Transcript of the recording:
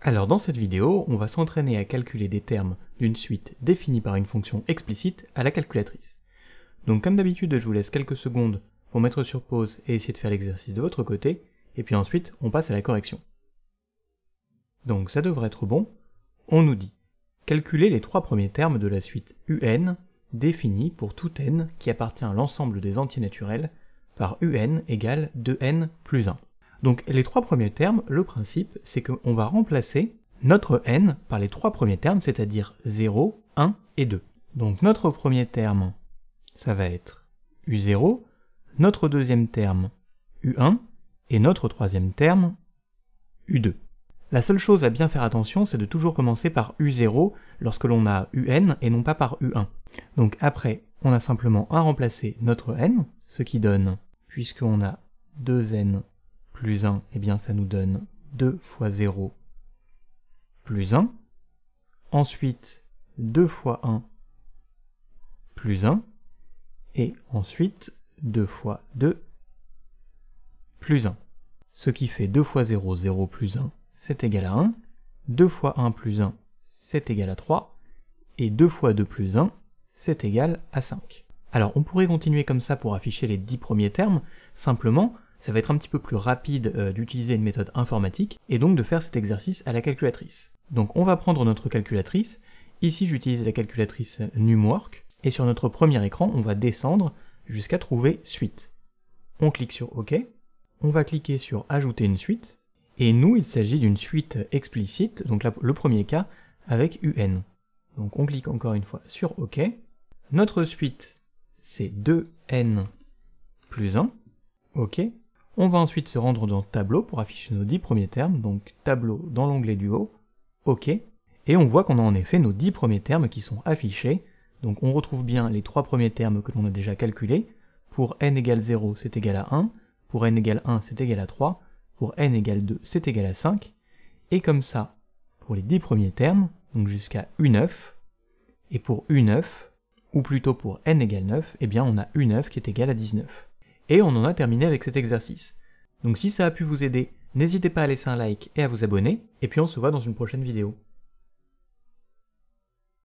Alors dans cette vidéo, on va s'entraîner à calculer des termes d'une suite définie par une fonction explicite à la calculatrice. Donc comme d'habitude, je vous laisse quelques secondes pour mettre sur pause et essayer de faire l'exercice de votre côté, et puis ensuite on passe à la correction. Donc ça devrait être bon. On nous dit calculer les trois premiers termes de la suite un définie pour tout n qui appartient à l'ensemble des entiers naturels par un égale 2n plus 1. Donc les trois premiers termes, le principe, c'est qu'on va remplacer notre n par les trois premiers termes, c'est-à-dire 0, 1 et 2. Donc notre premier terme, ça va être U0, notre deuxième terme, U1, et notre troisième terme, U2. La seule chose à bien faire attention, c'est de toujours commencer par U0 lorsque l'on a UN et non pas par U1. Donc après, on a simplement à remplacer notre n, ce qui donne, puisqu'on a 2n plus 1, eh bien ça nous donne 2 fois 0 plus 1. Ensuite, 2 fois 1 plus 1. Et ensuite, 2 fois 2 plus 1. Ce qui fait 2 fois 0, 0 plus 1, c'est égal à 1. 2 fois 1 plus 1, c'est égal à 3. Et 2 fois 2 plus 1, c'est égal à 5. Alors on pourrait continuer comme ça pour afficher les 10 premiers termes, simplement ça va être un petit peu plus rapide euh, d'utiliser une méthode informatique et donc de faire cet exercice à la calculatrice. Donc on va prendre notre calculatrice, ici j'utilise la calculatrice Numwork, et sur notre premier écran on va descendre jusqu'à trouver suite. On clique sur OK, on va cliquer sur ajouter une suite, et nous il s'agit d'une suite explicite, donc le premier cas, avec UN. Donc on clique encore une fois sur OK, notre suite c'est 2n plus 1, OK, on va ensuite se rendre dans Tableau pour afficher nos dix premiers termes, donc Tableau dans l'onglet du haut, OK, et on voit qu'on a en effet nos dix premiers termes qui sont affichés, donc on retrouve bien les trois premiers termes que l'on a déjà calculés, pour n égale 0 c'est égal à 1, pour n égale 1 c'est égal à 3, pour n égale 2 c'est égal à 5, et comme ça, pour les dix premiers termes, donc jusqu'à U9, et pour U9, ou plutôt pour n égale 9, eh bien on a U9 qui est égal à 19. Et on en a terminé avec cet exercice. Donc si ça a pu vous aider, n'hésitez pas à laisser un like et à vous abonner, et puis on se voit dans une prochaine vidéo.